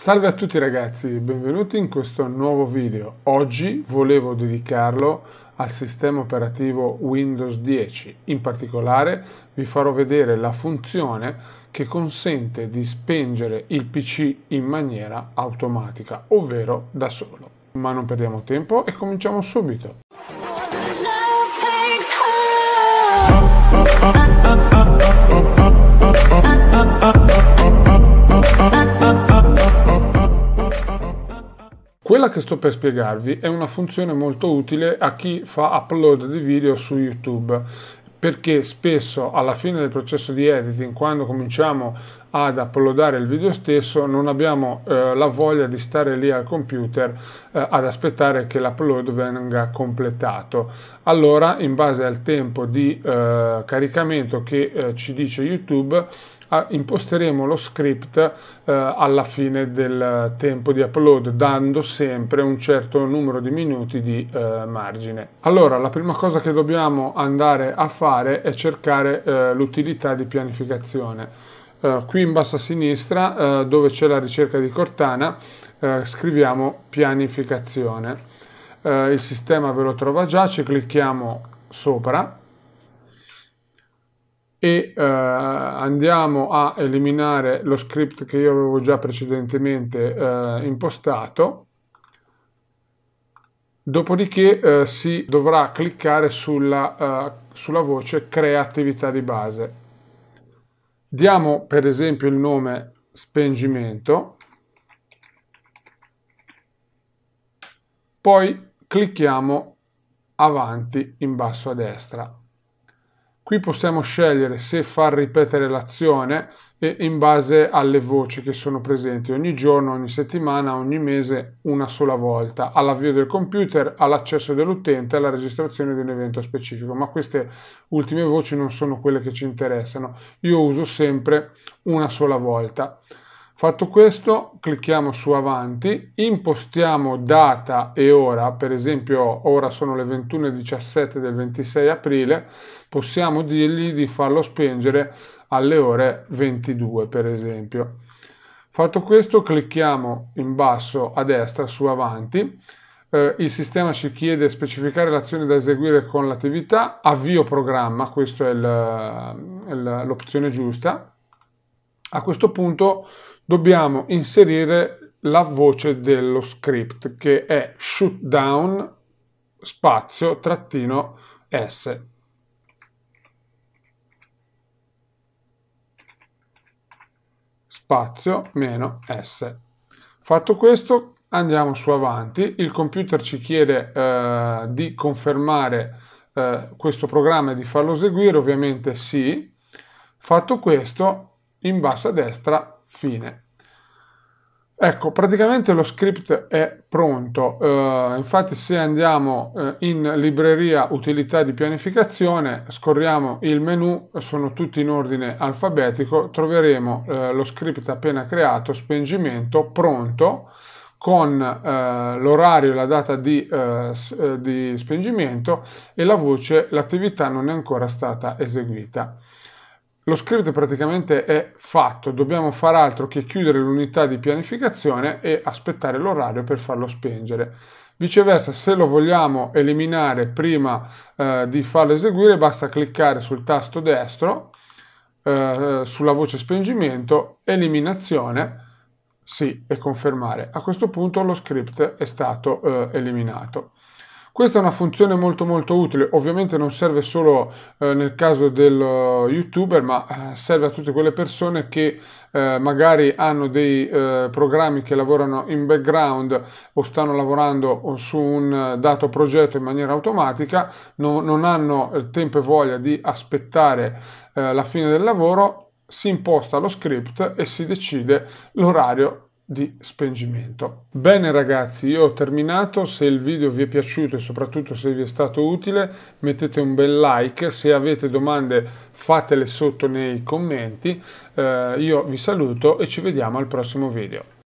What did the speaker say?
Salve a tutti ragazzi benvenuti in questo nuovo video. Oggi volevo dedicarlo al sistema operativo Windows 10. In particolare vi farò vedere la funzione che consente di spengere il PC in maniera automatica, ovvero da solo. Ma non perdiamo tempo e cominciamo subito. Quella che sto per spiegarvi è una funzione molto utile a chi fa upload di video su YouTube perché spesso alla fine del processo di editing, quando cominciamo ad uploadare il video stesso, non abbiamo eh, la voglia di stare lì al computer eh, ad aspettare che l'upload venga completato. Allora, in base al tempo di eh, caricamento che eh, ci dice YouTube, imposteremo lo script eh, alla fine del tempo di upload dando sempre un certo numero di minuti di eh, margine allora la prima cosa che dobbiamo andare a fare è cercare l'utilità di pianificazione eh, qui in basso a sinistra eh, dove c'è la ricerca di Cortana eh, scriviamo pianificazione eh, il sistema ve lo trova già ci clicchiamo sopra e eh, andiamo a eliminare lo script che io avevo già precedentemente impostato Dopodiché eh, si dovrà cliccare sulla, uh, sulla voce Crea attività di base. Diamo per esempio il nome spengimento, poi clicchiamo avanti in basso a destra. Qui possiamo scegliere se far ripetere l'azione in base alle voci che sono presenti ogni giorno, ogni settimana, ogni mese, una sola volta, all'avvio del computer, all'accesso dell'utente, alla registrazione di un evento specifico. Ma queste ultime voci non sono quelle che ci interessano. Io uso sempre una sola volta. Fatto questo, clicchiamo su avanti, impostiamo data e ora, per esempio ora sono le 21.17 del 26 aprile, possiamo dirgli di farlo spengere alle ore 22 per esempio. Fatto questo clicchiamo in basso a destra su avanti, eh, il sistema ci chiede specificare l'azione da eseguire con l'attività, avvio programma, questa è l'opzione giusta. A questo punto dobbiamo inserire la voce dello script che è shutdown spazio trattino S. spazio meno S. Fatto questo andiamo su avanti, il computer ci chiede eh, di confermare eh, questo programma e di farlo eseguire, ovviamente sì. Fatto questo, in basso a destra, fine. Ecco, praticamente lo script è pronto, uh, infatti se andiamo uh, in libreria utilità di pianificazione, scorriamo il menu, sono tutti in ordine alfabetico, troveremo uh, lo script appena creato, spengimento, pronto, con l'orario e la data di, di spengimento e la voce l'attività non è ancora stata eseguita. Lo script praticamente è fatto, dobbiamo fare altro che chiudere l'unità di pianificazione e aspettare l'orario per farlo spengere. Viceversa, se lo vogliamo eliminare prima eh, di farlo eseguire, basta cliccare sul tasto destro, eh, sulla voce spengimento, eliminazione, sì e confermare. A questo punto lo script è stato eh, eliminato. Questa è una funzione molto molto utile, ovviamente non serve solo eh, nel caso del uh, youtuber, ma eh, serve a tutte quelle persone che eh, magari hanno dei eh, programmi che lavorano in background o stanno lavorando su un eh, dato progetto in maniera automatica, no, non hanno il tempo e voglia di aspettare la fine del lavoro, si imposta lo script e si decide l'orario di spengimento. Bene ragazzi, io ho terminato, se il video vi è piaciuto e soprattutto se vi è stato utile mettete un bel like, se avete domande fatele sotto nei commenti, eh, io vi saluto e ci vediamo al prossimo video.